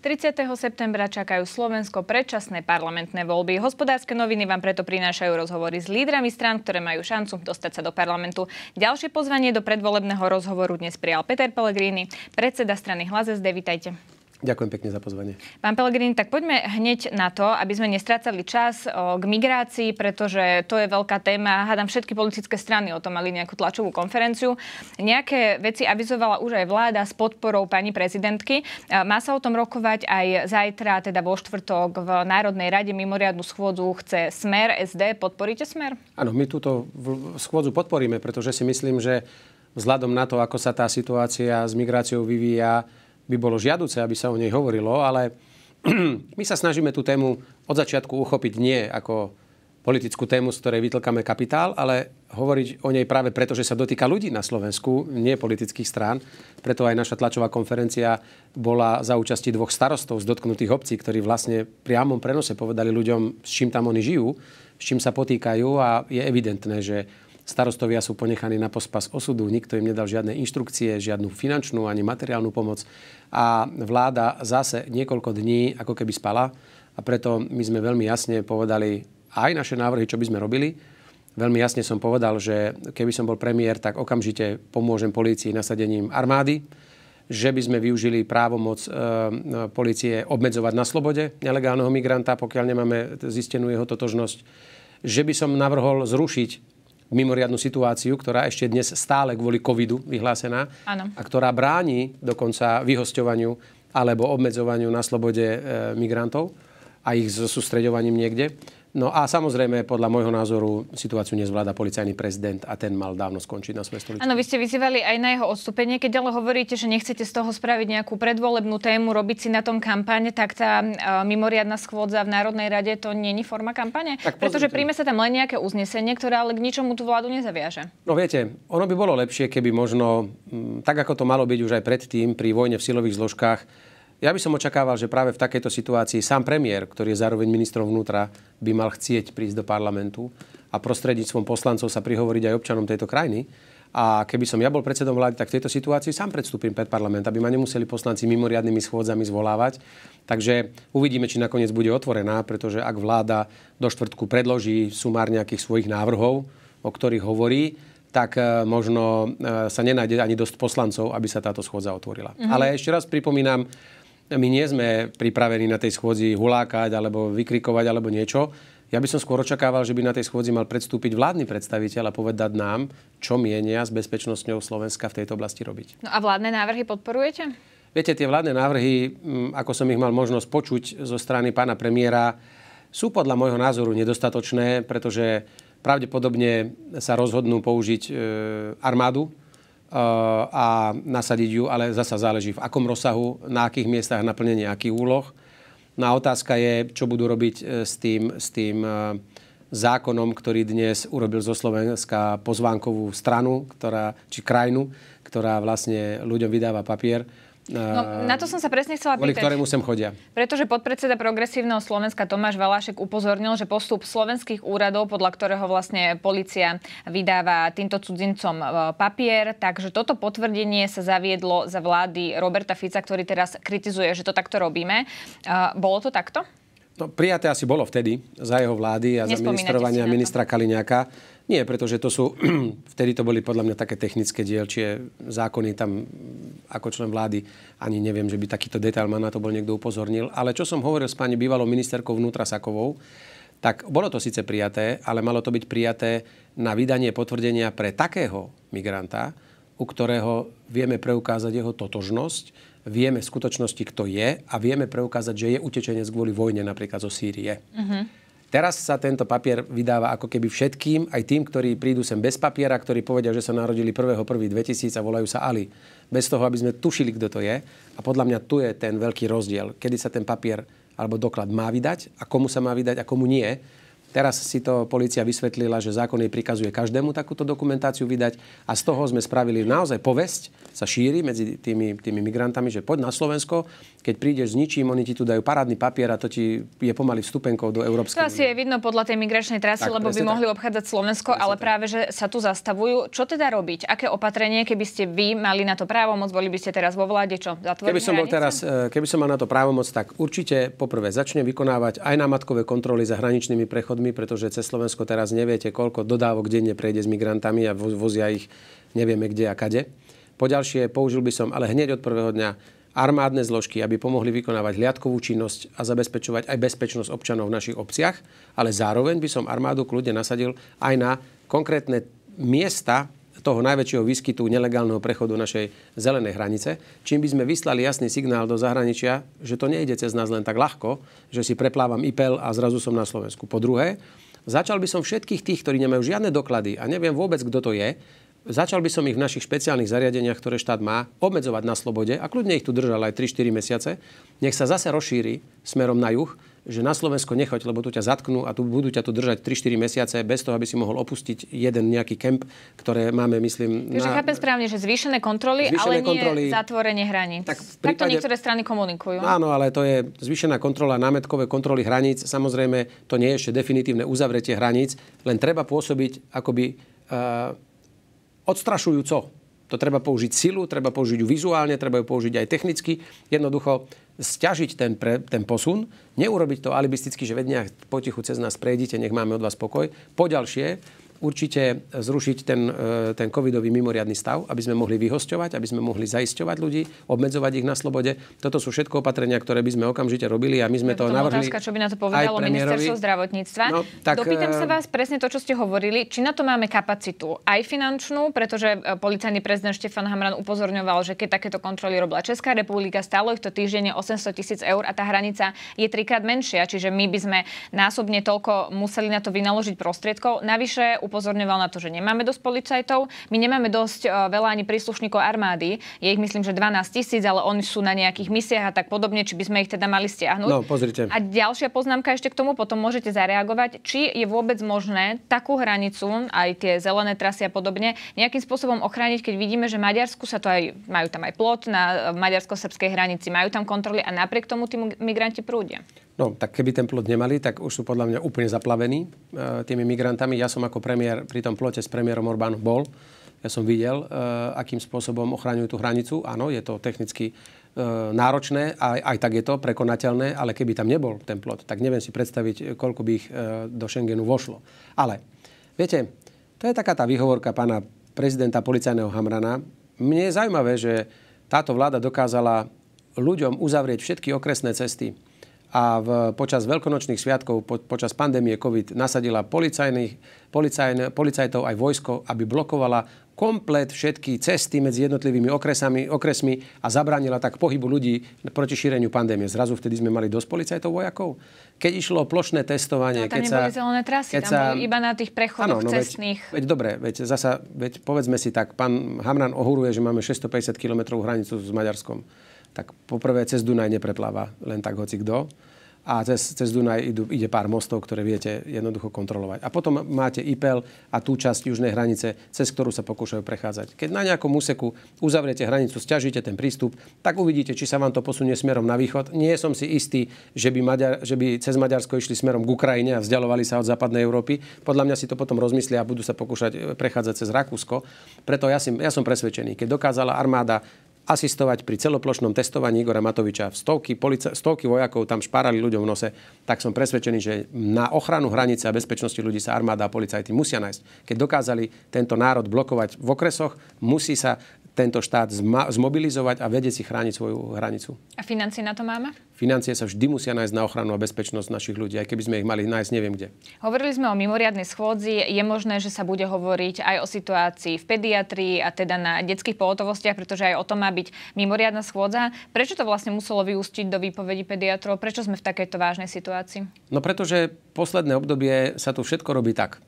30. septembra čakajú Slovensko predčasné parlamentné voľby. Hospodárske noviny vám preto prinášajú rozhovory s lídrami strán, ktoré majú šancu dostať sa do parlamentu. Ďalšie pozvanie do predvolebného rozhovoru dnes prijal Peter Pellegrini, predseda strany Hlas SD. Vítajte. Ďakujem pekne za pozvanie. Pán Pelegrini, tak poďme hneď na to, aby sme nestrácali čas k migrácii, pretože to je veľká téma. Hádam, všetky politické strany o tom mali nejakú tlačovú konferenciu. Nejaké veci avizovala už aj vláda s podporou pani prezidentky. E, má sa o tom rokovať aj zajtra, teda vo štvrtok v Národnej rade mimoriadnu schôdzu chce Smer, SD. Podporíte Smer? Áno, my túto schôdzu podporíme, pretože si myslím, že vzhľadom na to, ako sa tá situácia s migráciou vyvíja, by bolo žiaduce, aby sa o nej hovorilo, ale my sa snažíme tú tému od začiatku uchopiť nie ako politickú tému, z ktorej vytlkame kapitál, ale hovoriť o nej práve preto, že sa dotýka ľudí na Slovensku, nie politických strán. Preto aj naša tlačová konferencia bola za účasti dvoch starostov z dotknutých obcí, ktorí vlastne priamom prenose povedali ľuďom, s čím tam oni žijú, s čím sa potýkajú a je evidentné, že Starostovia sú ponechaní na pospas osudu, nikto im nedal žiadne inštrukcie, žiadnu finančnú ani materiálnu pomoc a vláda zase niekoľko dní ako keby spala a preto my sme veľmi jasne povedali aj naše návrhy, čo by sme robili, Veľmi jasne som povedal, že keby som bol premiér, tak okamžite pomôžem polícii nasadením armády, že by sme využili právomoc e, policie obmedzovať na slobode nelegálneho migranta, pokiaľ nemáme zistenú jeho totožnosť, že by som navrhol zrušiť mimoriadnu situáciu, ktorá ešte dnes stále kvôli covidu vyhlásená ano. a ktorá bráni dokonca vyhosťovaniu alebo obmedzovaniu na slobode e, migrantov a ich sústreďovaním niekde. No a samozrejme, podľa môjho názoru, situáciu nezvláda policajný prezident a ten mal dávno skončiť na svojej stoličke. Áno, vy ste vyzývali aj na jeho odstúpenie, keď ale hovoríte, že nechcete z toho spraviť nejakú predvolebnú tému, robiť si na tom kampáne, tak tá e, mimoriadna schôdza v Národnej rade to není forma kampane? Pretože príjme sa tam len nejaké uznesenie, ktoré ale k ničomu tú vládu nezaviaže. No viete, ono by bolo lepšie, keby možno, tak ako to malo byť už aj predtým pri vojne v silových zložkách, ja by som očakával, že práve v takejto situácii sám premiér, ktorý je zároveň ministrom vnútra, by mal chcieť prísť do parlamentu a prostredníctvom poslancov sa prihovoriť aj občanom tejto krajiny. A keby som ja bol predsedom vlády, tak v tejto situácii sám predstúpim pred parlament, aby ma nemuseli poslanci mimoriadnými schôdzami zvolávať. Takže uvidíme, či nakoniec bude otvorená, pretože ak vláda do štvrtku predloží sumár nejakých svojich návrhov, o ktorých hovorí, tak e, možno e, sa nenájde ani dosť poslancov, aby sa táto schôdza otvorila. Mhm. Ale ešte raz pripomínam, my nie sme pripravení na tej schôdzi hulákať alebo vykrikovať alebo niečo. Ja by som skôr očakával, že by na tej schôdzi mal predstúpiť vládny predstaviteľ a povedať nám, čo mienia s bezpečnosťou Slovenska v tejto oblasti robiť. No a vládne návrhy podporujete? Viete, tie vládne návrhy, mm, ako som ich mal možnosť počuť zo strany pána premiéra, sú podľa môjho názoru nedostatočné, pretože pravdepodobne sa rozhodnú použiť e, armádu Eh, a nasadiť ju, ale zasa záleží v akom rozsahu, na akých miestach naplnenie akých úloh. No a otázka je, čo budú robiť eh, s tým, s tým eh, zákonom, ktorý dnes urobil zo Slovenska pozvánkovú stranu, ktorá, či krajinu, ktorá vlastne ľuďom vydáva papier No, ehm, na to som sa presne chcela pýtať. ktorému sem chodia. Pretože podpredseda progresívneho Slovenska Tomáš Valášek upozornil, že postup slovenských úradov, podľa ktorého vlastne policia vydáva týmto cudzincom e, papier, takže toto potvrdenie sa zaviedlo za vlády Roberta Fica, ktorý teraz kritizuje, že to takto robíme. E, bolo to takto? No, prijaté asi bolo vtedy za jeho vlády a za ministrovania ministra Kaliňáka. Nie, pretože to sú, vtedy to boli podľa mňa také technické dielčie zákony tam ako člen vlády. Ani neviem, že by takýto detail ma na to bol niekto upozornil. Ale čo som hovoril s pani bývalou ministerkou vnútra Sakovou, tak bolo to síce prijaté, ale malo to byť prijaté na vydanie potvrdenia pre takého migranta, u ktorého vieme preukázať jeho totožnosť, vieme v skutočnosti, kto je a vieme preukázať, že je utečenec kvôli vojne napríklad zo Sýrie. Uh-huh. Teraz sa tento papier vydáva ako keby všetkým, aj tým, ktorí prídu sem bez papiera, ktorí povedia, že sa narodili 1.1.2000 a volajú sa Ali. Bez toho, aby sme tušili, kto to je. A podľa mňa tu je ten veľký rozdiel, kedy sa ten papier alebo doklad má vydať a komu sa má vydať a komu nie Teraz si to policia vysvetlila, že zákon jej prikazuje každému takúto dokumentáciu vydať a z toho sme spravili naozaj povesť, sa šíri medzi tými, tými migrantami, že poď na Slovensko, keď prídeš s ničím, oni ti tu dajú parádny papier a to ti je pomaly vstupenkou do Európskej To asi je vidno podľa tej migračnej trasy, tak, lebo by tak. mohli obchádzať Slovensko, presne ale tak. práve, že sa tu zastavujú. Čo teda robiť? Aké opatrenie, keby ste vy mali na to právomoc, boli by ste teraz vo vláde, čo? keby som, bol teraz, eh, keby som mal na to právomoc, tak určite poprvé začne vykonávať aj námatkové kontroly za hraničnými prechodmi národmi, pretože cez Slovensko teraz neviete, koľko dodávok denne prejde s migrantami a vozia ich nevieme kde a kade. Poďalšie použil by som ale hneď od prvého dňa armádne zložky, aby pomohli vykonávať hliadkovú činnosť a zabezpečovať aj bezpečnosť občanov v našich obciach, ale zároveň by som armádu kľudne nasadil aj na konkrétne miesta, toho najväčšieho výskytu nelegálneho prechodu našej zelenej hranice, čím by sme vyslali jasný signál do zahraničia, že to nejde cez nás len tak ľahko, že si preplávam IPL a zrazu som na Slovensku. Po druhé, začal by som všetkých tých, ktorí nemajú žiadne doklady a neviem vôbec, kto to je, začal by som ich v našich špeciálnych zariadeniach, ktoré štát má, obmedzovať na slobode a kľudne ich tu držal aj 3-4 mesiace. Nech sa zase rozšíri smerom na juh, že na Slovensko nechoď, lebo tu ťa zatknú a tu budú ťa tu držať 3-4 mesiace bez toho, aby si mohol opustiť jeden nejaký kemp, ktoré máme, myslím... Takže na... chápem správne, že zvýšené kontroly, zvýšené ale nie zatvorenie hraníc. Tak to prípade... Takto niektoré strany komunikujú. Áno, ale to je zvýšená kontrola, námetkové kontroly hraníc. Samozrejme, to nie je ešte definitívne uzavretie hraníc, len treba pôsobiť akoby uh, odstrašujúco. To treba použiť silu, treba použiť ju vizuálne, treba ju použiť aj technicky. Jednoducho stiažiť ten, pre, ten posun, neurobiť to alibisticky, že vedňa potichu cez nás prejdite, nech máme od vás pokoj. Poďalšie, určite zrušiť ten, e, ten covidový mimoriadný stav, aby sme mohli vyhosťovať, aby sme mohli zaisťovať ľudí, obmedzovať ich na slobode. Toto sú všetko opatrenia, ktoré by sme okamžite robili a my sme to, to navrhli. Otázka, čo by na to povedalo ministerstvo zdravotníctva. No, tak, Dopýtam sa e, vás presne to, čo ste hovorili, či na to máme kapacitu aj finančnú, pretože e, policajný prezident Štefan Hamran upozorňoval, že keď takéto kontroly robila Česká republika, stálo ich to týždenne 800 tisíc eur a tá hranica je trikrát menšia, čiže my by sme násobne toľko museli na to vynaložiť prostriedkov. Navyše upozorňoval na to, že nemáme dosť policajtov, my nemáme dosť e, veľa ani príslušníkov armády, je ich myslím, že 12 tisíc, ale oni sú na nejakých misiach a tak podobne, či by sme ich teda mali stiahnuť. No, pozrite. A ďalšia poznámka ešte k tomu, potom môžete zareagovať, či je vôbec možné takú hranicu, aj tie zelené trasy a podobne, nejakým spôsobom ochrániť, keď vidíme, že Maďarsku sa to aj, majú tam aj plot na e, maďarsko-srbskej hranici, majú tam kontroly a napriek tomu tí migranti prúdia. No, tak keby ten plot nemali, tak už sú podľa mňa úplne zaplavení e, tými migrantami. Ja som ako premiér pri tom plote s premiérom Orbánom bol. Ja som videl, e, akým spôsobom ochraňujú tú hranicu. Áno, je to technicky e, náročné, aj, aj tak je to prekonateľné, ale keby tam nebol ten plot, tak neviem si predstaviť, koľko by ich e, do Schengenu vošlo. Ale, viete, to je taká tá výhovorka pána prezidenta policajného Hamrana. Mne je zaujímavé, že táto vláda dokázala ľuďom uzavrieť všetky okresné cesty, a v, počas veľkonočných sviatkov, po, počas pandémie COVID, nasadila policajn, policajtov aj vojsko, aby blokovala komplet všetky cesty medzi jednotlivými okresami, okresmi a zabránila tak pohybu ľudí proti šíreniu pandémie. Zrazu vtedy sme mali dosť policajtov vojakov. Keď išlo plošné testovanie, no, keď sa... Zelené trasy, keď tam sa, iba na tých prechodoch ano, no, cestných. Veď, veď dobre, veď zasa, veď povedzme si tak, pán Hamran ohuruje, že máme 650 km hranicu s Maďarskom tak poprvé cez Dunaj nepretláva len tak hoci kto. A cez, cez Dunaj idú, ide pár mostov, ktoré viete jednoducho kontrolovať. A potom máte IPEL a tú časť južnej hranice, cez ktorú sa pokúšajú prechádzať. Keď na nejakom úseku uzavriete hranicu, stiažíte ten prístup, tak uvidíte, či sa vám to posunie smerom na východ. Nie som si istý, že by, Maďar, že by cez Maďarsko išli smerom k Ukrajine a vzdialovali sa od západnej Európy. Podľa mňa si to potom rozmyslia a budú sa pokúšať eh, prechádzať cez Rakúsko. Preto ja, si, ja som presvedčený, keď dokázala armáda asistovať pri celoplošnom testovaní Igora Matoviča. Stovky, polic- stovky vojakov tam špárali ľuďom v nose. Tak som presvedčený, že na ochranu hranice a bezpečnosti ľudí sa armáda a policajti musia nájsť. Keď dokázali tento národ blokovať v okresoch, musí sa tento štát zmobilizovať a vedieť si chrániť svoju hranicu. A financie na to máme? Financie sa vždy musia nájsť na ochranu a bezpečnosť našich ľudí, aj keby sme ich mali nájsť neviem kde. Hovorili sme o mimoriadnej schôdzi. Je možné, že sa bude hovoriť aj o situácii v pediatrii a teda na detských pohotovostiach, pretože aj o tom má byť mimoriadna schôdza. Prečo to vlastne muselo vyústiť do výpovedi pediatrov? Prečo sme v takejto vážnej situácii? No pretože posledné obdobie sa tu všetko robí tak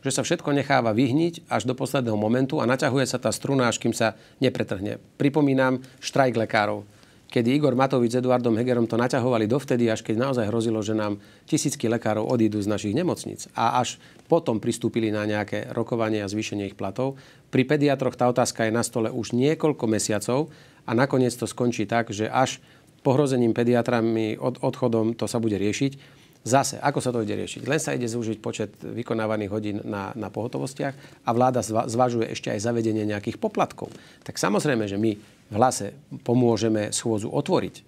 že sa všetko necháva vyhniť až do posledného momentu a naťahuje sa tá struna, až kým sa nepretrhne. Pripomínam štrajk lekárov kedy Igor Matovič s Eduardom Hegerom to naťahovali dovtedy, až keď naozaj hrozilo, že nám tisícky lekárov odídu z našich nemocnic. A až potom pristúpili na nejaké rokovanie a zvýšenie ich platov. Pri pediatroch tá otázka je na stole už niekoľko mesiacov a nakoniec to skončí tak, že až pohrozením pediatrami od odchodom to sa bude riešiť. Zase, ako sa to ide riešiť? Len sa ide zúžiť počet vykonávaných hodín na, na pohotovostiach a vláda zva, zvažuje ešte aj zavedenie nejakých poplatkov. Tak samozrejme, že my v hlase pomôžeme schôzu otvoriť,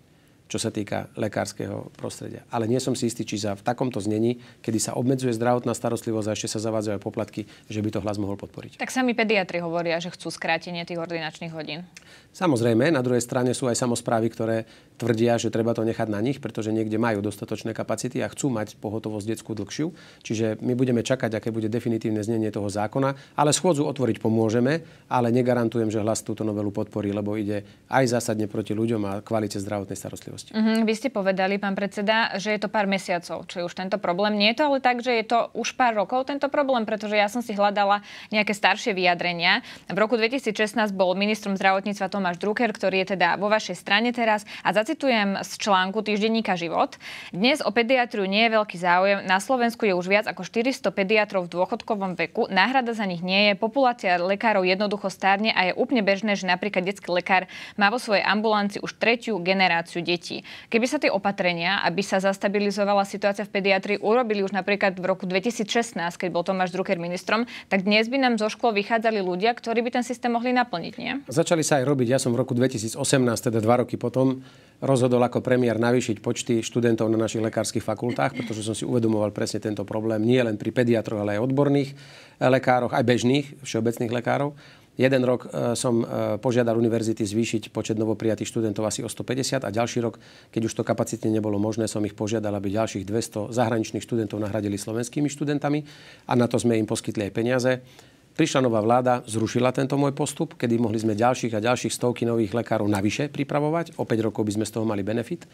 čo sa týka lekárskeho prostredia. Ale nie som si istý, či za v takomto znení, kedy sa obmedzuje zdravotná starostlivosť a ešte sa zavádzajú aj poplatky, že by to hlas mohol podporiť. Tak sami pediatri hovoria, že chcú skrátenie tých ordinačných hodín. Samozrejme, na druhej strane sú aj samozprávy, ktoré tvrdia, že treba to nechať na nich, pretože niekde majú dostatočné kapacity a chcú mať pohotovosť detskú dlhšiu. Čiže my budeme čakať, aké bude definitívne znenie toho zákona, ale schôdzu otvoriť pomôžeme, ale negarantujem, že hlas túto novelu podporí, lebo ide aj zásadne proti ľuďom a kvalite zdravotnej starostlivosti. Mm-hmm. Vy ste povedali, pán predseda, že je to pár mesiacov, čo je už tento problém. Nie je to ale tak, že je to už pár rokov tento problém, pretože ja som si hľadala nejaké staršie vyjadrenia. V roku 2016 bol ministrom zdravotníctva Tomáš Drucker, ktorý je teda vo vašej strane teraz a za Zacitujem z článku týždenníka Život. Dnes o pediatriu nie je veľký záujem. Na Slovensku je už viac ako 400 pediatrov v dôchodkovom veku. Náhrada za nich nie je. Populácia lekárov jednoducho stárne a je úplne bežné, že napríklad detský lekár má vo svojej ambulanci už tretiu generáciu detí. Keby sa tie opatrenia, aby sa zastabilizovala situácia v pediatrii, urobili už napríklad v roku 2016, keď bol Tomáš Drucker ministrom, tak dnes by nám zo škôl vychádzali ľudia, ktorí by ten systém mohli naplniť, nie? Začali sa aj robiť. Ja som v roku 2018, teda dva roky potom, rozhodol ako premiér navýšiť počty študentov na našich lekárskych fakultách, pretože som si uvedomoval presne tento problém nie len pri pediatroch, ale aj odborných eh, lekároch, aj bežných všeobecných lekárov. Jeden rok eh, som eh, požiadal univerzity zvýšiť počet novoprijatých študentov asi o 150 a ďalší rok, keď už to kapacitne nebolo možné, som ich požiadal, aby ďalších 200 zahraničných študentov nahradili slovenskými študentami a na to sme im poskytli aj peniaze. Prišla nová vláda, zrušila tento môj postup, kedy mohli sme ďalších a ďalších stovky nových lekárov navyše pripravovať. O 5 rokov by sme z toho mali benefit.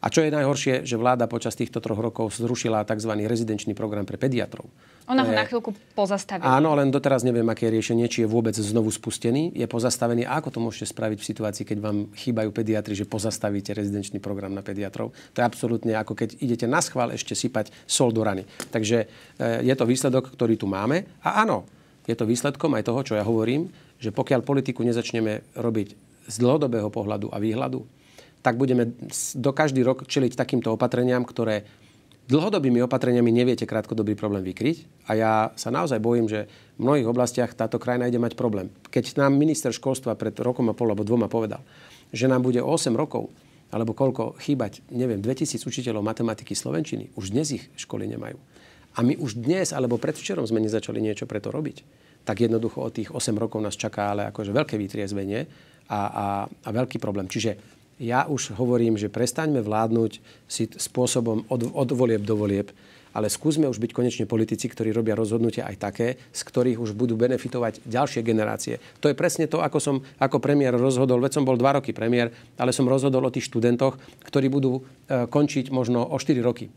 A čo je najhoršie, že vláda počas týchto troch rokov zrušila tzv. rezidenčný program pre pediatrov. Ona ho je... na chvíľku pozastavila. Áno, len doteraz neviem, aké je riešenie, či je vôbec znovu spustený, je pozastavený. A ako to môžete spraviť v situácii, keď vám chýbajú pediatri, že pozastavíte rezidenčný program na pediatrov? To je absolútne ako keď idete na schvál ešte sypať sol do rany. Takže eh, je to výsledok, ktorý tu máme. A áno, je to výsledkom aj toho, čo ja hovorím, že pokiaľ politiku nezačneme robiť z dlhodobého pohľadu a výhľadu, tak budeme do každý rok čeliť takýmto opatreniam, ktoré dlhodobými opatreniami neviete krátkodobý problém vykryť. A ja sa naozaj bojím, že v mnohých oblastiach táto krajina ide mať problém. Keď nám minister školstva pred rokom a pol alebo dvoma povedal, že nám bude 8 rokov alebo koľko chýbať, neviem, 2000 učiteľov matematiky slovenčiny, už dnes ich školy nemajú. A my už dnes, alebo predvčerom sme nezačali niečo pre to robiť. Tak jednoducho o tých 8 rokov nás čaká ale akože veľké vytriezvenie a, a, a veľký problém. Čiže ja už hovorím, že prestaňme vládnuť si spôsobom od, od volieb do volieb, ale skúsme už byť konečne politici, ktorí robia rozhodnutia aj také, z ktorých už budú benefitovať ďalšie generácie. To je presne to, ako som ako premiér rozhodol, veď som bol dva roky premiér, ale som rozhodol o tých študentoch, ktorí budú e, končiť možno o 4 roky.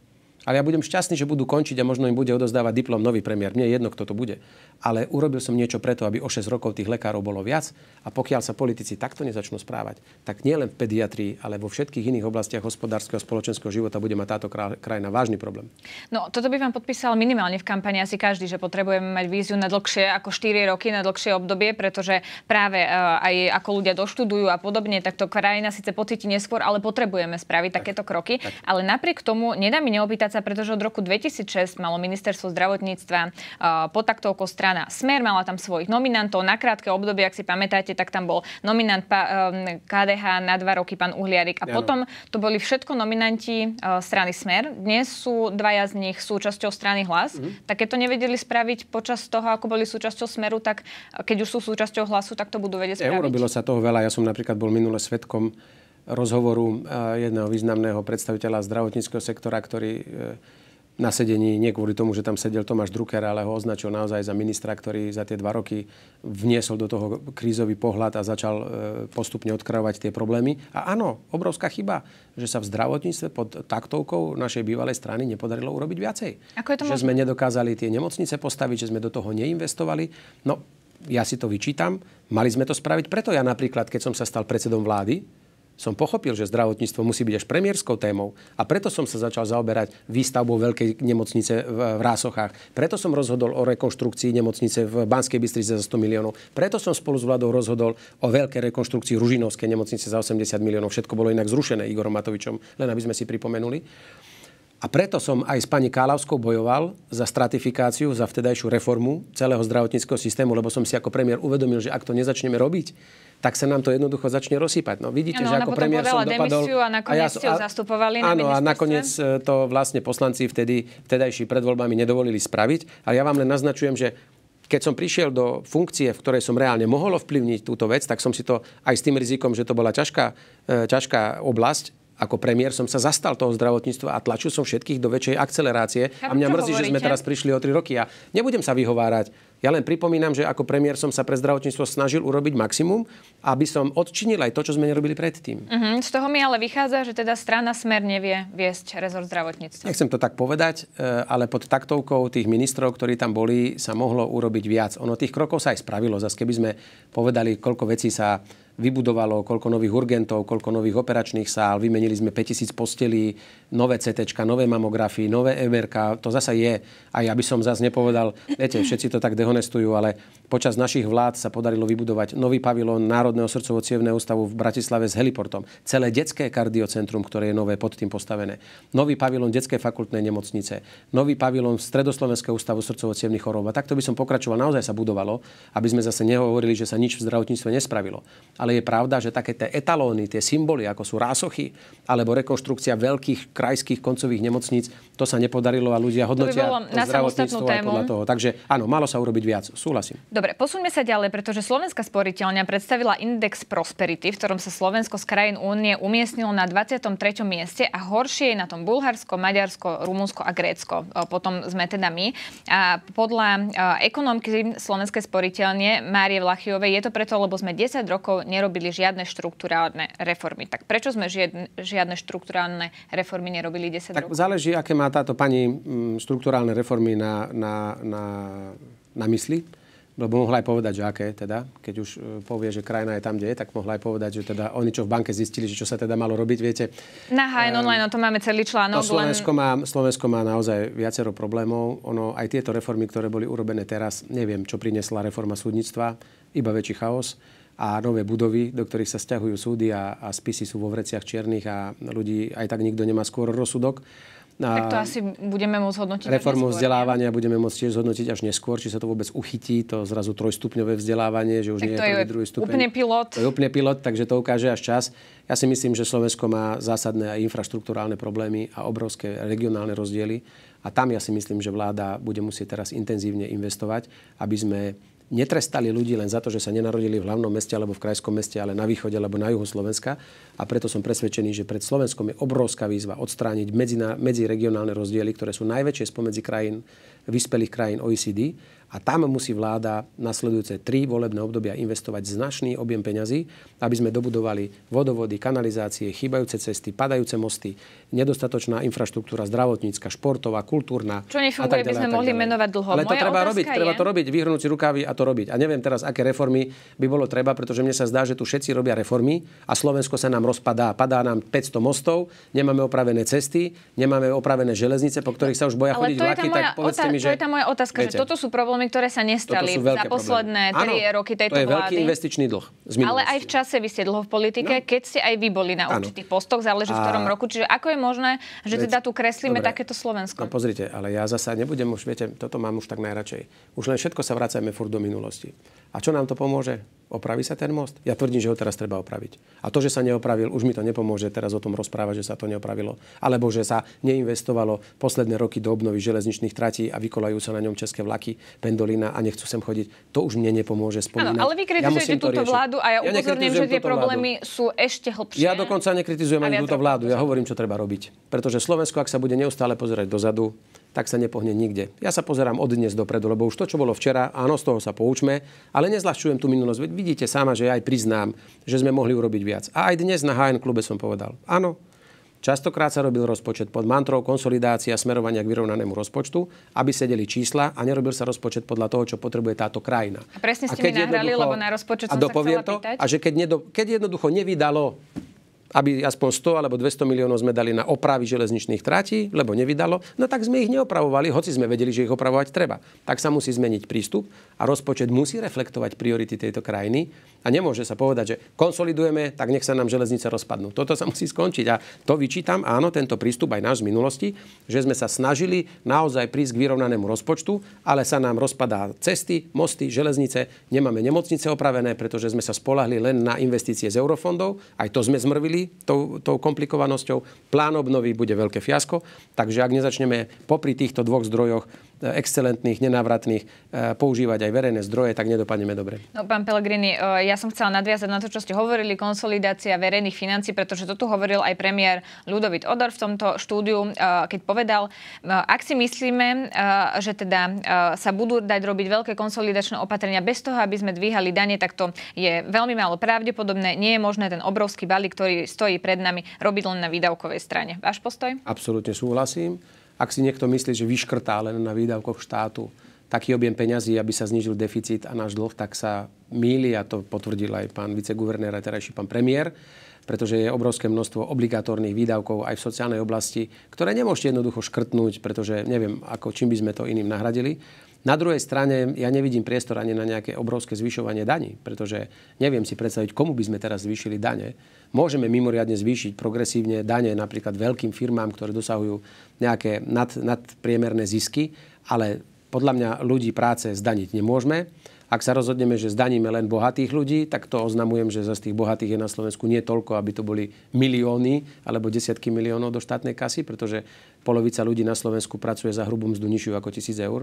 Ale ja budem šťastný, že budú končiť a možno im bude odozdávať diplom nový premiér. Mne je jedno, kto to bude. Ale urobil som niečo preto, aby o 6 rokov tých lekárov bolo viac. A pokiaľ sa politici takto nezačnú správať, tak nielen v pediatrii, ale vo všetkých iných oblastiach hospodárskeho a spoločenského života bude mať táto krajina vážny problém. No, toto by vám podpísal minimálne v kampani asi každý, že potrebujeme mať víziu na dlhšie ako 4 roky, na dlhšie obdobie, pretože práve e, aj ako ľudia doštudujú a podobne, tak to krajina síce pocíti neskôr, ale potrebujeme spraviť tak, takéto kroky. Tak. Ale napriek tomu nedá mi neopýtať vyvráca, pretože od roku 2006 malo ministerstvo zdravotníctva e, pod taktovkou strana Smer, mala tam svojich nominantov. Na krátke obdobie, ak si pamätáte, tak tam bol nominant e, KDH na dva roky pán Uhliarik. A ano. potom to boli všetko nominanti e, strany Smer. Dnes sú dvaja z nich súčasťou strany Hlas. mm Tak keď to nevedeli spraviť počas toho, ako boli súčasťou Smeru, tak keď už sú súčasťou Hlasu, tak to budú vedieť spraviť. Urobilo sa toho veľa. Ja som napríklad bol minule svetkom rozhovoru e, jedného významného predstaviteľa zdravotníckého sektora, ktorý e, na sedení, nie kvôli tomu, že tam sedel Tomáš Drucker, ale ho označil naozaj za ministra, ktorý za tie dva roky vniesol do toho krízový pohľad a začal e, postupne odkravovať tie problémy. A áno, obrovská chyba, že sa v zdravotníctve pod taktovkou našej bývalej strany nepodarilo urobiť viacej. Ako je to že možno? sme nedokázali tie nemocnice postaviť, že sme do toho neinvestovali. No, ja si to vyčítam, mali sme to spraviť. Preto ja napríklad, keď som sa stal predsedom vlády, som pochopil, že zdravotníctvo musí byť až premiérskou témou a preto som sa začal zaoberať výstavbou veľkej nemocnice v Rásochách. Preto som rozhodol o rekonštrukcii nemocnice v Banskej Bystrici za 100 miliónov. Preto som spolu s vládou rozhodol o veľkej rekonštrukcii Ružinovskej nemocnice za 80 miliónov. Všetko bolo inak zrušené Igorom Matovičom, len aby sme si pripomenuli. A preto som aj s pani Kálavskou bojoval za stratifikáciu, za vtedajšiu reformu celého zdravotníckého systému, lebo som si ako premiér uvedomil, že ak to nezačneme robiť, tak sa nám to jednoducho začne rozsýpať. No vidíte, ano, že ako premiér som dopadol... a nakoniec a ja, ste zastupovali na Áno, a nakoniec e, to vlastne poslanci vtedy, vtedajší pred voľbami nedovolili spraviť. A ja vám len naznačujem, že keď som prišiel do funkcie, v ktorej som reálne mohol ovplyvniť túto vec, tak som si to aj s tým rizikom, že to bola ťažká, e, ťažká oblasť, ako premiér som sa zastal toho zdravotníctva a tlačil som všetkých do väčšej akcelerácie. Chápem, a mňa mrzí, hovoríte? že sme teraz prišli o tri roky. a nebudem sa vyhovárať ja len pripomínam, že ako premiér som sa pre zdravotníctvo snažil urobiť maximum, aby som odčinil aj to, čo sme nerobili predtým. Uh-huh. Z toho mi ale vychádza, že teda strana smer nevie viesť rezort zdravotníctva. Nechcem to tak povedať, eh, ale pod taktovkou tých ministrov, ktorí tam boli, sa mohlo urobiť viac. Ono tých krokov sa aj spravilo. Zas keby sme povedali, koľko vecí sa vybudovalo, koľko nových urgentov, koľko nových operačných sál, vymenili sme 5000 postelí, nové CT, nové mamografie, nové MRK, to zasa je. A ja by som zase nepovedal, viete, všetci to tak dehonestujú, ale počas našich vlád sa podarilo vybudovať nový pavilón Národného srdcovo ústavu v Bratislave s heliportom, celé detské kardiocentrum, ktoré je nové pod tým postavené, nový pavilón detskej fakultnej nemocnice, nový pavilón Stredoslovenského ústavu srdcovo chorób. A takto by som pokračoval, naozaj sa budovalo, aby sme zase nehovorili, že sa nič v zdravotníctve nespravilo ale je pravda, že také tie etalóny, tie symboly, ako sú rásochy, alebo rekonštrukcia veľkých krajských koncových nemocníc, to sa nepodarilo a ľudia hodnotia to by zdravotníctvo aj podľa toho. Takže áno, malo sa urobiť viac, súhlasím. Dobre, posuňme sa ďalej, pretože Slovenská sporiteľňa predstavila index prosperity, v ktorom sa Slovensko z krajín únie umiestnilo na 23. mieste a horšie je na tom Bulharsko, Maďarsko, Rumunsko a Grécko. Potom sme teda my. A podľa e, ekonomky Slovenskej sporiteľne Márie Vlachiovej je to preto, lebo sme 10 rokov nerobili žiadne štruktúrálne reformy. Tak prečo sme žiadne štruktúrálne reformy nerobili 10 tak rokov? Záleží, aké má táto pani štruktúrálne reformy na, na, na, na mysli lebo mohla aj povedať, že aké teda, keď už e, povie, že krajina je tam, kde je, tak mohla aj povedať, že teda oni čo v banke zistili, že čo sa teda malo robiť, viete. Na HN ehm, online, no to máme celý článok. No, Slovensko, len... má, Slovensko má naozaj viacero problémov. Ono, aj tieto reformy, ktoré boli urobené teraz, neviem, čo priniesla reforma súdnictva, iba väčší chaos a nové budovy, do ktorých sa stiahujú súdy a, a spisy sú vo vreciach čiernych a ľudí aj tak nikto nemá skôr rozsudok. A tak to asi budeme môcť hodnotiť. Reformu vzdelávania ne? budeme môcť tiež zhodnotiť až neskôr, či sa to vôbec uchytí, to zrazu trojstupňové vzdelávanie, že už tak nie to je, je druhý stupeň. Úplne pilot. To je úplne pilot, takže to ukáže až čas. Ja si myslím, že Slovensko má zásadné infraštruktúrálne problémy a obrovské regionálne rozdiely. A tam ja si myslím, že vláda bude musieť teraz intenzívne investovať, aby sme netrestali ľudí len za to, že sa nenarodili v hlavnom meste alebo v krajskom meste, ale na východe alebo na juhu Slovenska, a preto som presvedčený, že pred Slovenskom je obrovská výzva odstrániť medziregionálne rozdiely, ktoré sú najväčšie spomedzi krajín, vyspelých krajín OECD a tam musí vláda nasledujúce tri volebné obdobia investovať značný objem peňazí, aby sme dobudovali vodovody, kanalizácie, chýbajúce cesty, padajúce mosty, nedostatočná infraštruktúra zdravotnícka, športová, kultúrna. Čo nefunguje, by sme mohli menovať dlho. Ale Moja to treba robiť, je... treba to robiť, vyhrnúť si rukávy a to robiť. A neviem teraz, aké reformy by bolo treba, pretože mne sa zdá, že tu všetci robia reformy a Slovensko sa nám nám rozpadá, padá nám 500 mostov, nemáme opravené cesty, nemáme opravené železnice, po ktorých sa už boja Ale chodiť vlaky, tak povedzte mi, že... to je tá moja otázka, viete, že toto sú problémy, ktoré sa nestali za posledné 3 roky tejto vlády. to je veľký investičný dlh. Ale aj v čase vy ste dlho v politike, no. keď ste aj vy boli na určitých postoch, záleží v ktorom roku. Čiže ako je možné, že teda tu kreslíme takéto Slovensko? No pozrite, ale ja zasa nebudem už, viete, toto mám už tak najradšej. Už len všetko sa vracajme furt do minulosti. A čo nám to pomôže? Opraví sa ten most? Ja tvrdím, že ho teraz treba opraviť. A to, že sa neopraví, neopravil, už mi to nepomôže teraz o tom rozprávať, že sa to neopravilo. Alebo že sa neinvestovalo posledné roky do obnovy železničných tratí a vykolajú sa na ňom české vlaky, pendolina a nechcú sem chodiť. To už mne nepomôže spomínať. Ano, ale vy kritizujete ja túto riešiť. vládu a ja, ja upozorním, že tie problémy vládu. sú ešte hlbšie. Ja dokonca nekritizujem ani túto vládu. Ja hovorím, čo treba robiť. Pretože Slovensko, ak sa bude neustále pozerať dozadu, tak sa nepohne nikde. Ja sa pozerám od dnes dopredu, lebo už to, čo bolo včera, áno, z toho sa poučme, ale nezľahčujem tú minulosť. vidíte sama, že ja aj priznám, že sme mohli urobiť viac. A aj dnes na HN klube som povedal, áno, Častokrát sa robil rozpočet pod mantrou konsolidácia smerovania k vyrovnanému rozpočtu, aby sedeli čísla a nerobil sa rozpočet podľa toho, čo potrebuje táto krajina. A presne ste a mi nahrali, lebo na rozpočet som a sa to, pýtať. A že keď, nedo, keď jednoducho nevydalo aby aspoň 100 alebo 200 miliónov sme dali na opravy železničných tratí, lebo nevydalo, no tak sme ich neopravovali, hoci sme vedeli, že ich opravovať treba. Tak sa musí zmeniť prístup a rozpočet musí reflektovať priority tejto krajiny a nemôže sa povedať, že konsolidujeme, tak nech sa nám železnice rozpadnú. Toto sa musí skončiť a to vyčítam, áno, tento prístup aj náš z minulosti, že sme sa snažili naozaj prísť k vyrovnanému rozpočtu, ale sa nám rozpadá cesty, mosty, železnice, nemáme nemocnice opravené, pretože sme sa spolahli len na investície z eurofondov, aj to sme zmrvili tou, tou komplikovanosťou, plán obnovy bude veľké fiasko, takže ak nezačneme popri týchto dvoch zdrojoch E, excelentných, nenávratných, e, používať aj verejné zdroje, tak nedopadneme dobre. No, pán Pellegrini, e, ja som chcela nadviazať na to, čo ste hovorili, konsolidácia verejných financí, pretože to tu hovoril aj premiér Ludovit Odor v tomto štúdiu, keď povedal, ak si myslíme, že teda sa budú dať robiť veľké konsolidačné opatrenia bez toho, aby sme dvíhali dane, tak to je veľmi málo pravdepodobné. Nie je možné ten obrovský balík, ktorý stojí pred nami, robiť len na výdavkovej strane. Váš postoj? Absolútne súhlasím. Ak si niekto myslí, že vyškrtá len na výdavkoch štátu taký objem peňazí, aby sa znížil deficit a náš dlh, tak sa míli a to potvrdil aj pán viceguvernér aj terajší pán premiér pretože je obrovské množstvo obligatórnych výdavkov aj v sociálnej oblasti, ktoré nemôžete jednoducho škrtnúť, pretože neviem, ako, čím by sme to iným nahradili. Na druhej strane ja nevidím priestor ani na nejaké obrovské zvyšovanie daní, pretože neviem si predstaviť, komu by sme teraz zvýšili dane Môžeme mimoriadne zvýšiť progresívne dane napríklad veľkým firmám, ktoré dosahujú nejaké nad, nadpriemerné zisky, ale podľa mňa ľudí práce zdaniť nemôžeme. Ak sa rozhodneme, že zdaníme len bohatých ľudí, tak to oznamujem, že z tých bohatých je na Slovensku nie toľko, aby to boli milióny alebo desiatky miliónov do štátnej kasy, pretože polovica ľudí na Slovensku pracuje za hrubú mzdu nižšiu ako 1000 eur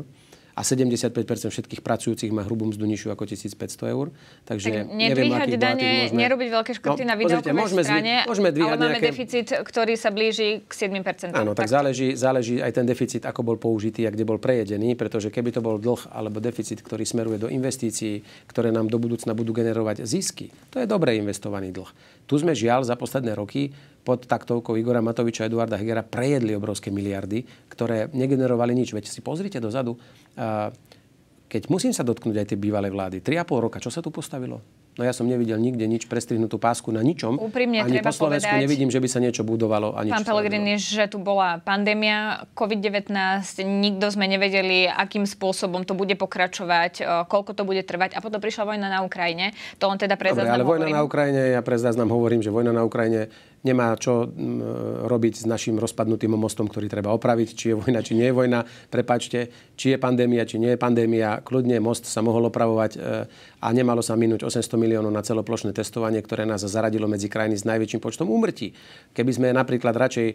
a 75% všetkých pracujúcich má hrubú mzdu nižšiu ako 1500 eur. Takže tak neviem, akých dane, môžeme... nerobiť veľké škrty no, na výdavkovej môžeme strane, zvi... môžeme ale máme nejaké... deficit, ktorý sa blíži k 7%. Áno, tak, tak záleží, záleží aj ten deficit, ako bol použitý a kde bol prejedený, pretože keby to bol dlh alebo deficit, ktorý smeruje do investícií, ktoré nám do budúcna budú generovať zisky, to je dobre investovaný dlh. Tu sme žiaľ za posledné roky pod taktovkou Igora Matoviča a Eduarda Hegera prejedli obrovské miliardy, ktoré negenerovali nič. Veď si pozrite dozadu, keď musím sa dotknúť aj tej bývalej vlády, 3,5 roka, čo sa tu postavilo? No ja som nevidel nikde nič prestrihnutú pásku na ničom. Úprimne ani treba po Slovensku povedať, nevidím, že by sa niečo budovalo. Ani pán Pelegrini, že tu bola pandémia COVID-19, nikto sme nevedeli, akým spôsobom to bude pokračovať, e, koľko to bude trvať a potom prišla vojna na Ukrajine. To on teda pre Dobre, ale hovorím. vojna na Ukrajine, ja pre hovorím, že vojna na Ukrajine nemá čo robiť s našim rozpadnutým mostom, ktorý treba opraviť, či je vojna, či nie je vojna, prepačte, či je pandémia, či nie je pandémia. Kľudne most sa mohol opravovať e, a nemalo sa minúť 800 miliónov na celoplošné testovanie, ktoré nás zaradilo medzi krajiny s najväčším počtom úmrtí. Keby sme napríklad radšej e,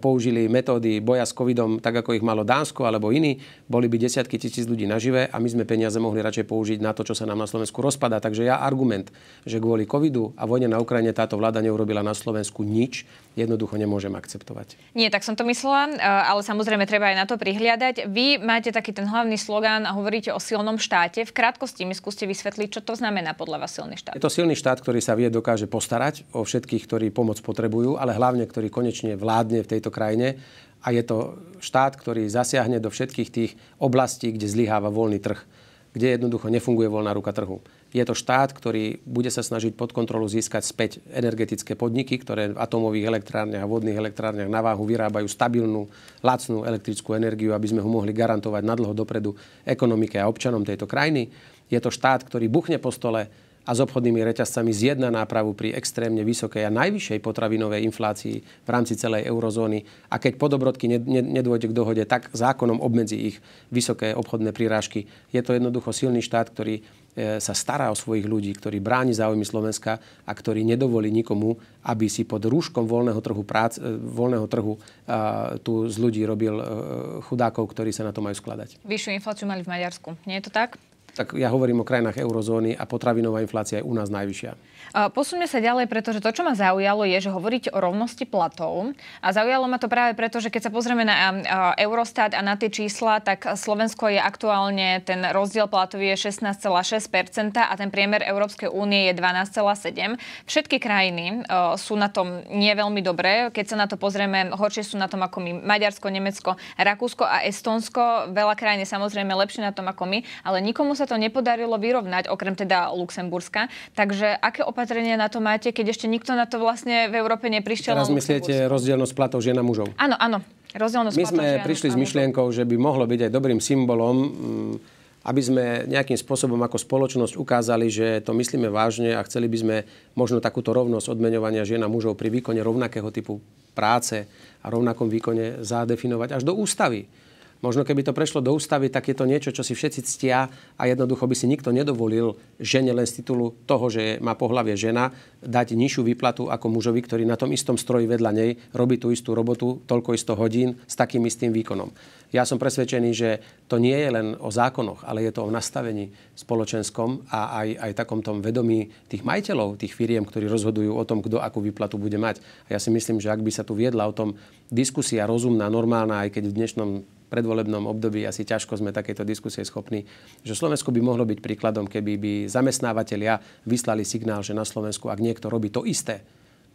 použili metódy boja s covidom, tak ako ich malo Dánsko alebo iní, boli by desiatky tisíc ľudí nažive a my sme peniaze mohli radšej použiť na to, čo sa nám na Slovensku rozpada. Takže ja argument, že kvôli covidu a vojne na Ukrajine táto vláda neurobila na Slovensku nič, jednoducho nemôžem akceptovať. Nie, tak som to myslela, e, ale samozrejme treba aj na to prihliadať. Vy máte taký ten hlavný slogán a hovoríte o silnom štáte. V krátkosti mi skúste vysvetliť, vysvetliť, čo to znamená podľa vás silný štát. Je to silný štát, ktorý sa vie, dokáže postarať o všetkých, ktorí pomoc potrebujú, ale hlavne, ktorý konečne vládne v tejto krajine. A je to štát, ktorý zasiahne do všetkých tých oblastí, kde zlyháva voľný trh kde jednoducho nefunguje voľná ruka trhu. Je to štát, ktorý bude sa snažiť pod kontrolu získať späť energetické podniky, ktoré v atomových elektrárniach a vodných elektrárniach na váhu vyrábajú stabilnú, lacnú elektrickú energiu, aby sme ho mohli garantovať nadlho dopredu ekonomike a občanom tejto krajiny je to štát, ktorý buchne po stole a s obchodnými reťazcami zjedna nápravu pri extrémne vysokej a najvyššej potravinovej inflácii v rámci celej eurozóny. A keď podobrodky nedôjde k dohode, tak zákonom obmedzi ich vysoké obchodné prírážky. Je to jednoducho silný štát, ktorý e, sa stará o svojich ľudí, ktorý bráni záujmy Slovenska a ktorý nedovolí nikomu, aby si pod rúškom voľného trhu, prác, e, voľného trhu a, e, tu z ľudí robil chudákov, ktorí sa na to majú skladať. Vyššiu infláciu mali v Maďarsku. Nie je to tak? tak ja hovorím o krajinách eurozóny a potravinová inflácia je u nás najvyššia. Posuňme sa ďalej, pretože to, čo ma zaujalo, je, že hovoríte o rovnosti platov. A zaujalo ma to práve preto, že keď sa pozrieme na Eurostat a na tie čísla, tak Slovensko je aktuálne, ten rozdiel platov je 16,6% a ten priemer Európskej únie je 12,7%. Všetky krajiny e, sú na tom nie veľmi dobré. Keď sa na to pozrieme, horšie sú na tom ako my. Maďarsko, Nemecko, Rakúsko a Estonsko. Veľa krajín je samozrejme lepšie na tom ako my, ale nikomu sa to nepodarilo vyrovnať, okrem teda Luxemburska. Takže aké opatrenia na to máte, keď ešte nikto na to vlastne v Európe neprišiel? Teraz myslíte rozdielnosť platov žien a mužov? Áno, áno. Rozdielnosť My sme prišli s myšlienkou, že by mohlo byť aj dobrým symbolom mm, aby sme nejakým spôsobom ako spoločnosť ukázali, že to myslíme vážne a chceli by sme možno takúto rovnosť odmeňovania žien a mužov pri výkone rovnakého typu práce a rovnakom výkone zadefinovať až do ústavy. Možno keby to prešlo do ústavy, tak je to niečo, čo si všetci ctia a jednoducho by si nikto nedovolil žene len z titulu toho, že má pohlavie žena, dať nižšiu výplatu ako mužovi, ktorý na tom istom stroji vedľa nej robí tú istú robotu, toľko isto hodín s takým istým výkonom. Ja som presvedčený, že to nie je len o zákonoch, ale je to o nastavení spoločenskom a aj, aj takom tom vedomí tých majiteľov, tých firiem, ktorí rozhodujú o tom, kto akú výplatu bude mať. A ja si myslím, že ak by sa tu viedla o tom diskusia rozumná, normálna, aj keď v dnešnom predvolebnom období asi ťažko sme takéto diskusie schopní, že Slovensko by mohlo byť príkladom, keby by zamestnávateľia vyslali signál, že na Slovensku, ak niekto robí to isté,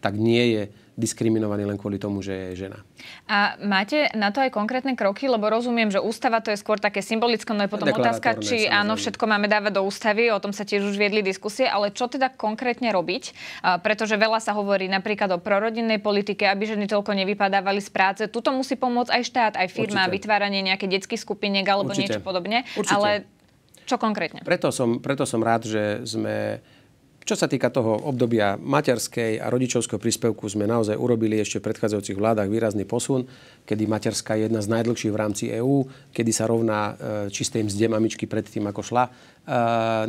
tak nie je diskriminovaný len kvôli tomu, že je žena. A máte na to aj konkrétne kroky? Lebo rozumiem, že ústava to je skôr také symbolické, no je potom otázka, či samozrejme. áno, všetko máme dávať do ústavy, o tom sa tiež už viedli diskusie, ale čo teda konkrétne robiť? A pretože veľa sa hovorí napríklad o prorodinnej politike, aby ženy toľko nevypadávali z práce. Tuto musí pomôcť aj štát, aj firma, Určite. vytváranie nejaké detských skupiniek alebo Určite. niečo podobne. Určite. Ale čo konkrétne? Preto som, preto som rád, že sme čo sa týka toho obdobia materskej a rodičovského príspevku, sme naozaj urobili ešte v predchádzajúcich vládach výrazný posun, kedy materská je jedna z najdlhších v rámci EÚ, kedy sa rovná e, čistej mzde mamičky pred tým, ako šla e,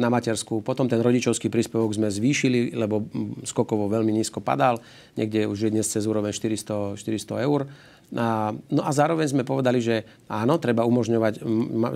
na matersku. Potom ten rodičovský príspevok sme zvýšili, lebo skokovo veľmi nízko padal. Niekde už je dnes cez úroveň 400, 400 eur. A, no a zároveň sme povedali, že áno, treba umožňovať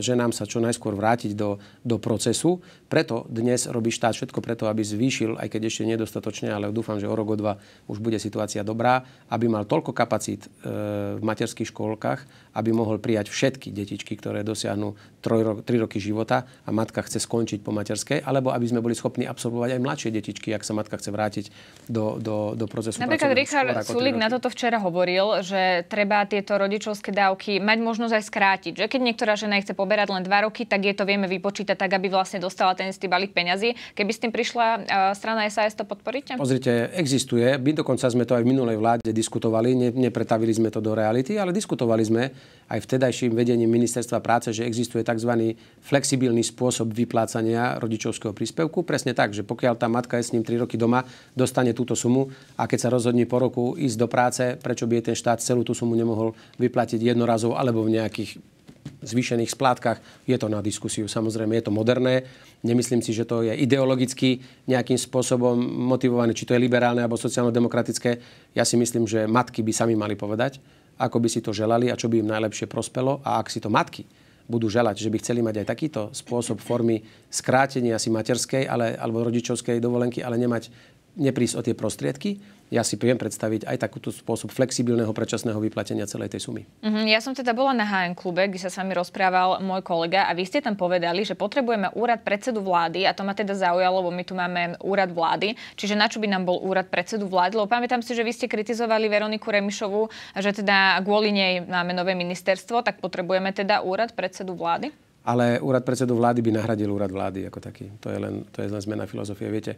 ženám sa čo najskôr vrátiť do, do procesu. Preto dnes robí štát všetko preto, aby zvýšil, aj keď ešte nedostatočne, ale dúfam, že o rok, o dva už bude situácia dobrá, aby mal toľko kapacít e, v materských školkách, aby mohol prijať všetky detičky, ktoré dosiahnu 3, ro- roky života a matka chce skončiť po materskej, alebo aby sme boli schopní absolvovať aj mladšie detičky, ak sa matka chce vrátiť do, do, do procesu. Napríklad Richard Sulik na toto včera hovoril, že treba treba tieto rodičovské dávky mať možnosť aj skrátiť. Že keď niektorá žena ich chce poberať len 2 roky, tak je to vieme vypočítať tak, aby vlastne dostala ten istý balík peňazí. Keby s tým prišla e, strana SAS, to podporíte? Pozrite, existuje. My dokonca sme to aj v minulej vláde diskutovali, ne, nepretavili sme to do reality, ale diskutovali sme aj vtedajším vedením ministerstva práce, že existuje tzv. flexibilný spôsob vyplácania rodičovského príspevku. Presne tak, že pokiaľ tá matka je s ním 3 roky doma, dostane túto sumu a keď sa rozhodne po roku ísť do práce, prečo by jej ten štát celú tú sumu nemohol vyplatiť jednorazov alebo v nejakých zvýšených splátkach. Je to na diskusiu, samozrejme, je to moderné. Nemyslím si, že to je ideologicky nejakým spôsobom motivované, či to je liberálne alebo sociálno-demokratické. Ja si myslím, že matky by sami mali povedať, ako by si to želali a čo by im najlepšie prospelo. A ak si to matky budú želať, že by chceli mať aj takýto spôsob formy skrátenia si materskej ale, alebo rodičovskej dovolenky, ale nemať neprísť o tie prostriedky, ja si viem predstaviť aj takúto spôsob flexibilného predčasného vyplatenia celej tej sumy. Uh-huh. Ja som teda bola na HN klube, kde sa s vami rozprával môj kolega a vy ste tam povedali, že potrebujeme úrad predsedu vlády a to ma teda zaujalo, lebo my tu máme úrad vlády. Čiže na čo by nám bol úrad predsedu vlády? Lebo pamätám si, že vy ste kritizovali Veroniku Remišovu, že teda kvôli nej máme nové ministerstvo, tak potrebujeme teda úrad predsedu vlády? Ale úrad predsedu vlády by nahradil úrad vlády ako taký. To je len, to je len zmena filozofie. Viete,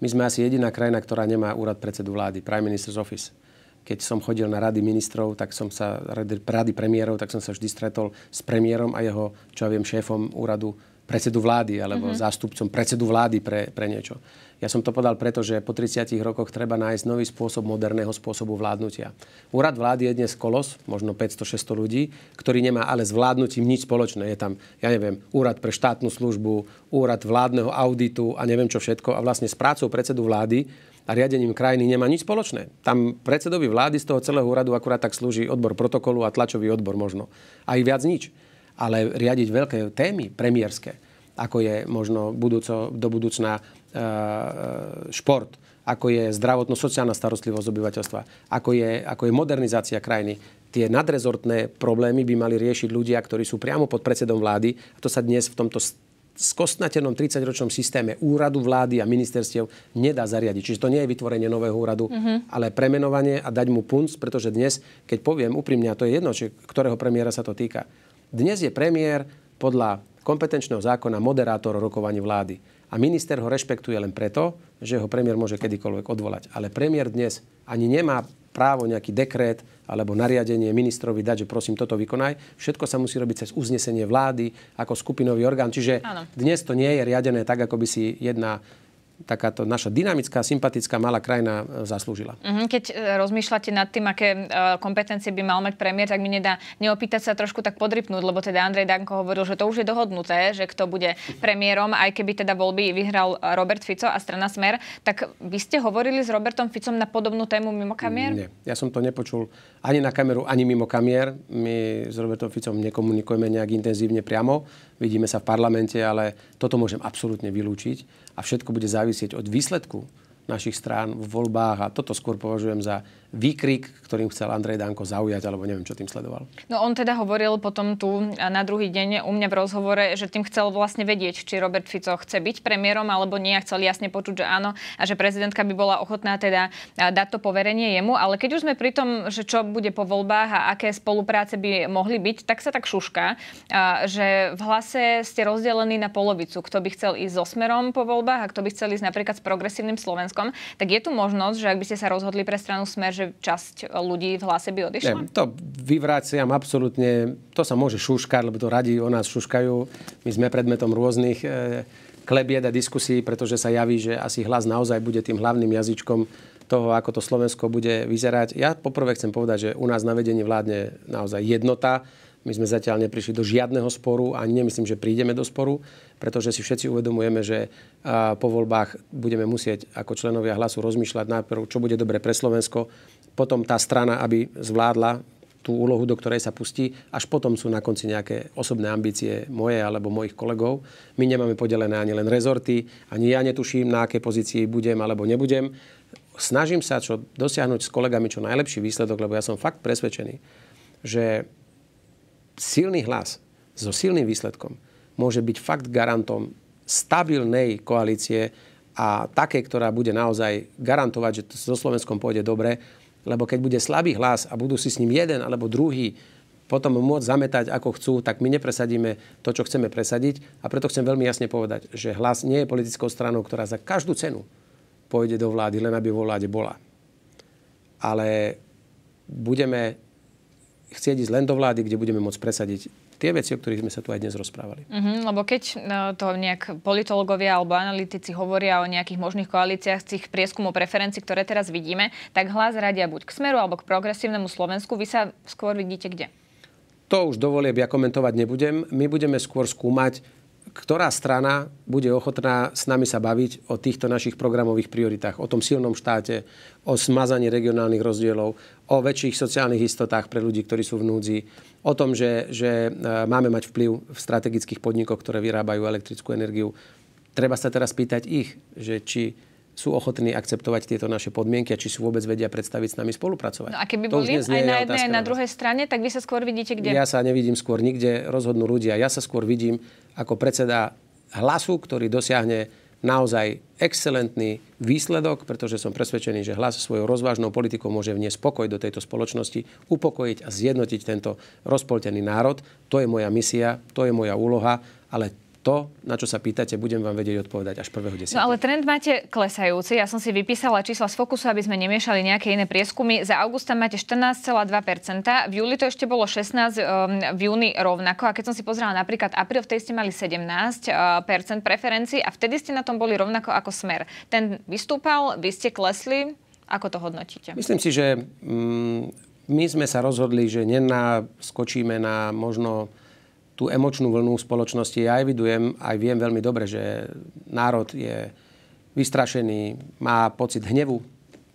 my sme asi jediná krajina, ktorá nemá úrad predsedu vlády, Prime Minister's Office. Keď som chodil na rady ministrov, tak som sa, rady premiérov, tak som sa vždy stretol s premiérom a jeho, čo ja viem, šéfom úradu predsedu vlády alebo mm-hmm. zástupcom predsedu vlády pre, pre niečo. Ja som to podal preto, že po 30 rokoch treba nájsť nový spôsob moderného spôsobu vládnutia. Úrad vlády je dnes kolos, možno 500-600 ľudí, ktorý nemá ale s vládnutím nič spoločné. Je tam, ja neviem, úrad pre štátnu službu, úrad vládneho auditu a neviem čo všetko. A vlastne s prácou predsedu vlády a riadením krajiny nemá nič spoločné. Tam predsedovi vlády z toho celého úradu akurát tak slúži odbor protokolu a tlačový odbor možno. A i viac nič ale riadiť veľké témy premiérske, ako je možno budúco, do budúcna e, e, šport, ako je zdravotno-sociálna starostlivosť obyvateľstva, ako je, ako je modernizácia krajiny. Tie nadrezortné problémy by mali riešiť ľudia, ktorí sú priamo pod predsedom vlády. A to sa dnes v tomto skostnatenom 30-ročnom systéme úradu vlády a ministerstiev nedá zariadiť. Čiže to nie je vytvorenie nového úradu, mm-hmm. ale premenovanie a dať mu punc, pretože dnes, keď poviem úprimne, a to je jedno, či ktorého premiéra sa to týka, dnes je premiér podľa kompetenčného zákona moderátor rokovaní vlády. A minister ho rešpektuje len preto, že ho premiér môže kedykoľvek odvolať. Ale premiér dnes ani nemá právo nejaký dekrét alebo nariadenie ministrovi dať, že prosím, toto vykonaj. Všetko sa musí robiť cez uznesenie vlády ako skupinový orgán. Čiže ano. dnes to nie je riadené tak, ako by si jedna takáto naša dynamická, sympatická malá krajina e, zaslúžila. Mhm, keď e, rozmýšľate nad tým, aké e, kompetencie by mal mať premiér, tak mi nedá neopýtať sa trošku tak podrypnúť, lebo teda Andrej Danko hovoril, že to už je dohodnuté, že kto bude premiérom, aj keby teda voľby vyhral Robert Fico a strana Smer, tak vy ste hovorili s Robertom Ficom na podobnú tému mimo kamier? Nie, ja som to nepočul ani na kameru, ani mimo kamier. My s Robertom Ficom nekomunikujeme nejak intenzívne priamo, vidíme sa v parlamente, ale toto môžem absolútne vylúčiť a všetko bude závisieť závisieť od výsledku našich strán v voľbách a toto skôr považujem za výkrik, ktorým chcel Andrej Danko zaujať, alebo neviem, čo tým sledoval. No on teda hovoril potom tu na druhý deň u mňa v rozhovore, že tým chcel vlastne vedieť, či Robert Fico chce byť premiérom alebo nie a chcel jasne počuť, že áno a že prezidentka by bola ochotná teda dať to poverenie jemu. Ale keď už sme pri tom, že čo bude po voľbách a aké spolupráce by mohli byť, tak sa tak šuška, že v hlase ste rozdelení na polovicu, kto by chcel ísť so smerom po voľbách a kto by chcel ísť napríklad s progresívnym Slovenskom, tak je tu možnosť, že ak by ste sa rozhodli pre stranu Smer, že časť ľudí v hlase by odišla? Ne, to vyvraciam absolútne. To sa môže šuškať, lebo to radi o nás šuškajú. My sme predmetom rôznych e, klebied a diskusí, pretože sa javí, že asi hlas naozaj bude tým hlavným jazyčkom toho, ako to Slovensko bude vyzerať. Ja poprvé chcem povedať, že u nás na vedení vládne naozaj jednota my sme zatiaľ neprišli do žiadneho sporu a nemyslím, že prídeme do sporu, pretože si všetci uvedomujeme, že po voľbách budeme musieť ako členovia hlasu rozmýšľať najprv, čo bude dobre pre Slovensko, potom tá strana, aby zvládla tú úlohu, do ktorej sa pustí, až potom sú na konci nejaké osobné ambície moje alebo mojich kolegov. My nemáme podelené ani len rezorty, ani ja netuším, na aké pozícii budem alebo nebudem. Snažím sa čo dosiahnuť s kolegami čo najlepší výsledok, lebo ja som fakt presvedčený, že silný hlas so silným výsledkom môže byť fakt garantom stabilnej koalície a také, ktorá bude naozaj garantovať, že to so Slovenskom pôjde dobre, lebo keď bude slabý hlas a budú si s ním jeden alebo druhý potom môcť zametať ako chcú, tak my nepresadíme to, čo chceme presadiť. A preto chcem veľmi jasne povedať, že hlas nie je politickou stranou, ktorá za každú cenu pôjde do vlády, len aby vo vláde bola. Ale budeme chcieť ísť len do vlády, kde budeme môcť presadiť tie veci, o ktorých sme sa tu aj dnes rozprávali. Mm-hmm, lebo keď e, to nejak politológovia alebo analytici hovoria o nejakých možných koalíciách z tých prieskumov preferencií, ktoré teraz vidíme, tak hlas radia buď k smeru alebo k progresívnemu Slovensku. Vy sa skôr vidíte kde? To už dovolie ja komentovať nebudem. My budeme skôr skúmať, ktorá strana bude ochotná s nami sa baviť o týchto našich programových prioritách, o tom silnom štáte, o smazaní regionálnych rozdielov, o väčších sociálnych istotách pre ľudí, ktorí sú v núdzi, o tom, že, že e, máme mať vplyv v strategických podnikoch, ktoré vyrábajú elektrickú energiu. Treba sa teraz pýtať ich, že či sú ochotní akceptovať tieto naše podmienky a či sú vôbec vedia predstaviť s nami spolupracovať. No a keby to boli aj na jednej, aj na druhej strane, tak vy sa skôr vidíte kde? Ja sa nevidím skôr nikde, rozhodnú ľudia. Ja sa skôr vidím ako predseda hlasu, ktorý dosiahne naozaj excelentný výsledok, pretože som presvedčený, že hlas svojou rozvážnou politikou môže vniesť pokoj do tejto spoločnosti, upokojiť a zjednotiť tento rozpoltený národ. To je moja misia, to je moja úloha, ale to, na čo sa pýtate, budem vám vedieť odpovedať až prvého 10. No ale trend máte klesajúci. Ja som si vypísala čísla z Fokusu, aby sme nemiešali nejaké iné prieskumy. Za augusta máte 14,2%, v júli to ešte bolo 16, ehm, v júni rovnako. A keď som si pozrela napríklad apríl, vtedy ste mali 17% ehm, preferencií a vtedy ste na tom boli rovnako ako Smer. Ten vystúpal, vy ste klesli. Ako to hodnotíte? Myslím si, že mm, my sme sa rozhodli, že nenaskočíme na možno tú emočnú vlnu spoločnosti ja evidujem, aj viem veľmi dobre, že národ je vystrašený, má pocit hnevu,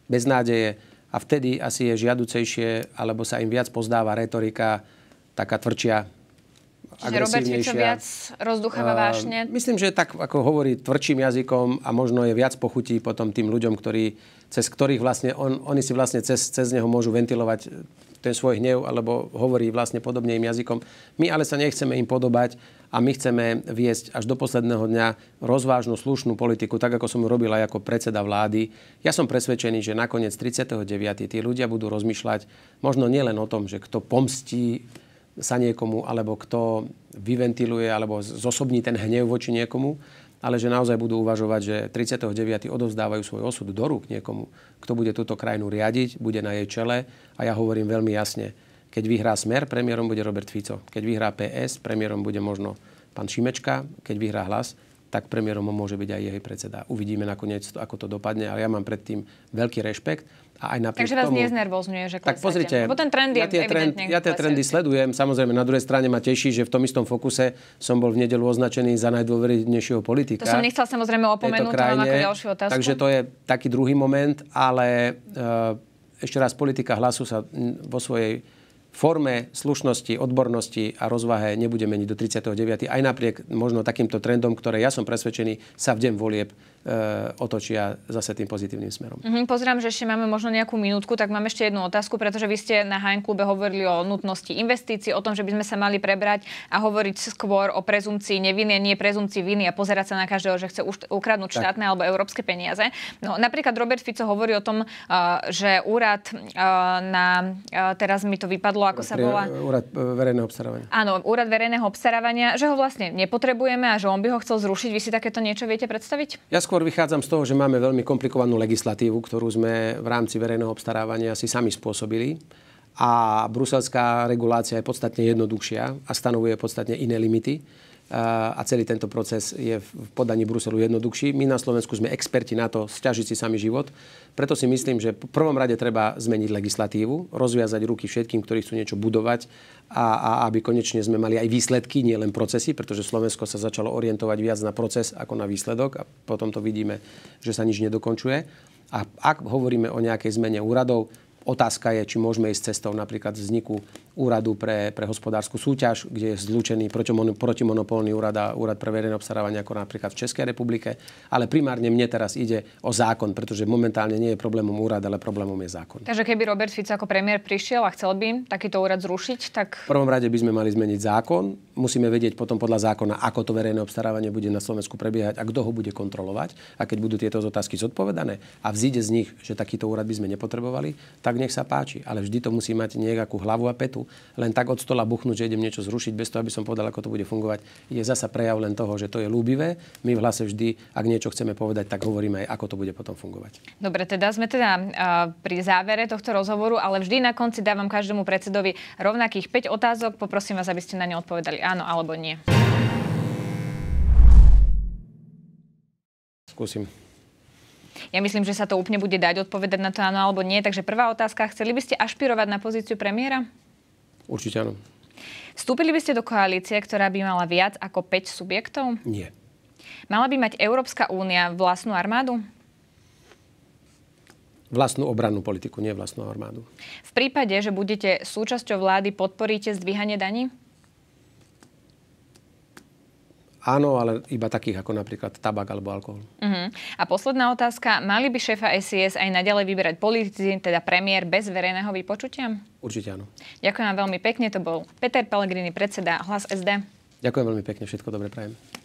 beznádeje a vtedy asi je žiaducejšie, alebo sa im viac pozdáva retorika taká tvrdšia, Čiže Robert Fico viac rozducháva vášne? Myslím, že tak, ako hovorí tvrdším jazykom a možno je viac pochutí potom tým ľuďom, ktorí, cez ktorých vlastne, on, oni si vlastne cez, cez neho môžu ventilovať ten svoj hnev, alebo hovorí vlastne podobne im jazykom. My ale sa nechceme im podobať a my chceme viesť až do posledného dňa rozvážnu, slušnú politiku, tak ako som ju aj ako predseda vlády. Ja som presvedčený, že nakoniec 39. tí ľudia budú rozmýšľať možno nielen o tom, že kto pomstí sa niekomu, alebo kto vyventiluje, alebo zosobní ten hnev voči niekomu, ale že naozaj budú uvažovať, že 39. odovzdávajú svoj osud do rúk niekomu, kto bude túto krajinu riadiť, bude na jej čele a ja hovorím veľmi jasne, keď vyhrá Smer, premiérom bude Robert Fico. Keď vyhrá PS, premiérom bude možno pán Šimečka. Keď vyhrá hlas, tak premiérom môže byť aj jej predseda. Uvidíme nakoniec, ako to dopadne, ale ja mám predtým veľký rešpekt a aj napriek Takže vás tomu, neznervozňuje, že Tak pozrite, Lebo ten trend ja tie, trend, ja tie trendy sledujem. Samozrejme, na druhej strane ma teší, že v tom istom fokuse som bol v nedelu označený za najdôvernejšieho politika. To som nechcel samozrejme opomenúť, to mám ako ďalšiu otázku. Takže to je taký druhý moment, ale eh, ešte raz, politika hlasu sa vo svojej forme slušnosti, odbornosti a rozvahe nebude meniť do 39. Aj napriek možno takýmto trendom, ktoré ja som presvedčený, sa v deň volieb E, otočia zase tým pozitívnym smerom. Mm-hmm, pozerám, že ešte máme možno nejakú minútku, tak mám ešte jednu otázku, pretože vy ste na HN klube hovorili o nutnosti investícií, o tom, že by sme sa mali prebrať a hovoriť skôr o prezumcii neviny a nie prezumcii viny a pozerať sa na každého, že chce ukradnúť tak. štátne alebo európske peniaze. No, napríklad Robert Fico hovorí o tom, e, že úrad e, na... Teraz mi to vypadlo, ako sa volá... Úrad verejného obstarávania. Áno, úrad verejného obstarávania, že ho vlastne nepotrebujeme a že on by ho chcel zrušiť. Vy si takéto niečo viete predstaviť? Ja skôr skôr vychádzam z toho, že máme veľmi komplikovanú legislatívu, ktorú sme v rámci verejného obstarávania si sami spôsobili a bruselská regulácia je podstatne jednoduchšia a stanovuje podstatne iné limity a celý tento proces je v podaní Bruselu jednoduchší. My na Slovensku sme experti na to stiažiť si sami život. Preto si myslím, že v prvom rade treba zmeniť legislatívu, rozviazať ruky všetkým, ktorí chcú niečo budovať a, a aby konečne sme mali aj výsledky, nie len procesy, pretože Slovensko sa začalo orientovať viac na proces ako na výsledok a potom to vidíme, že sa nič nedokončuje. A ak hovoríme o nejakej zmene úradov, Otázka je, či môžeme ísť cestou napríklad vzniku úradu pre, pre hospodárskú súťaž, kde je zlúčený protimonopolný úrad a úrad pre verejné obstarávanie, ako napríklad v Českej republike. Ale primárne mne teraz ide o zákon, pretože momentálne nie je problémom úrad, ale problémom je zákon. Takže keby Robert Fico ako premiér prišiel a chcel by takýto úrad zrušiť, tak... V prvom rade by sme mali zmeniť zákon. Musíme vedieť potom podľa zákona, ako to verejné obstarávanie bude na Slovensku prebiehať a kto ho bude kontrolovať. A keď budú tieto otázky zodpovedané a vzíde z nich, že takýto úrad by sme nepotrebovali, tak tak nech sa páči. Ale vždy to musí mať nejakú hlavu a petu. Len tak od stola buchnúť, že idem niečo zrušiť bez toho, aby som povedal, ako to bude fungovať, je zasa prejav len toho, že to je ľúbivé. My v hlase vždy, ak niečo chceme povedať, tak hovoríme aj, ako to bude potom fungovať. Dobre, teda sme teda pri závere tohto rozhovoru, ale vždy na konci dávam každému predsedovi rovnakých 5 otázok. Poprosím vás, aby ste na ne odpovedali áno alebo nie. Skúsim. Ja myslím, že sa to úplne bude dať odpovedať na to áno alebo nie. Takže prvá otázka, chceli by ste ašpirovať na pozíciu premiéra? Určite áno. Vstúpili by ste do koalície, ktorá by mala viac ako 5 subjektov? Nie. Mala by mať Európska únia vlastnú armádu? vlastnú obrannú politiku, nie vlastnú armádu. V prípade, že budete súčasťou vlády, podporíte zdvíhanie daní? Áno, ale iba takých ako napríklad tabak alebo alkohol. Uh-huh. A posledná otázka. Mali by šéfa SIS aj naďalej vyberať politici, teda premiér, bez verejného vypočutia? Určite áno. Ďakujem vám veľmi pekne. To bol Peter Pellegrini, predseda Hlas SD. Ďakujem veľmi pekne. Všetko dobre prajem.